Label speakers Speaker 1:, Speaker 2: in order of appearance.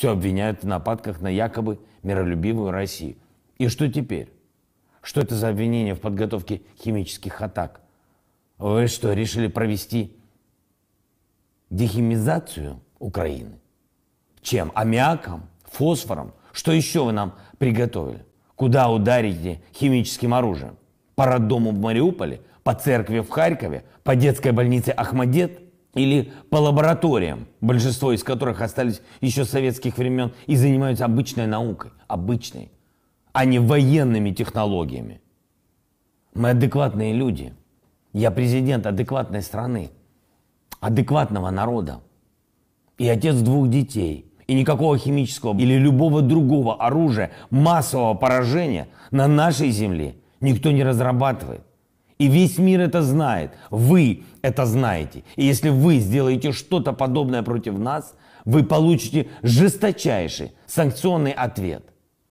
Speaker 1: Все обвиняют в нападках на якобы миролюбивую Россию. И что теперь? Что это за обвинение в подготовке химических атак? Вы что, решили провести дехимизацию Украины? Чем? Аммиаком? Фосфором? Что еще вы нам приготовили? Куда ударите химическим оружием? По роддому в Мариуполе? По церкви в Харькове? По детской больнице Ахмадет? или по лабораториям, большинство из которых остались еще с советских времен и занимаются обычной наукой, обычной, а не военными технологиями. Мы адекватные люди. Я президент адекватной страны, адекватного народа. И отец двух детей. И никакого химического или любого другого оружия массового поражения на нашей земле никто не разрабатывает. И весь мир это знает. Вы это знаете. И если вы сделаете что-то подобное против нас, вы получите жесточайший санкционный ответ –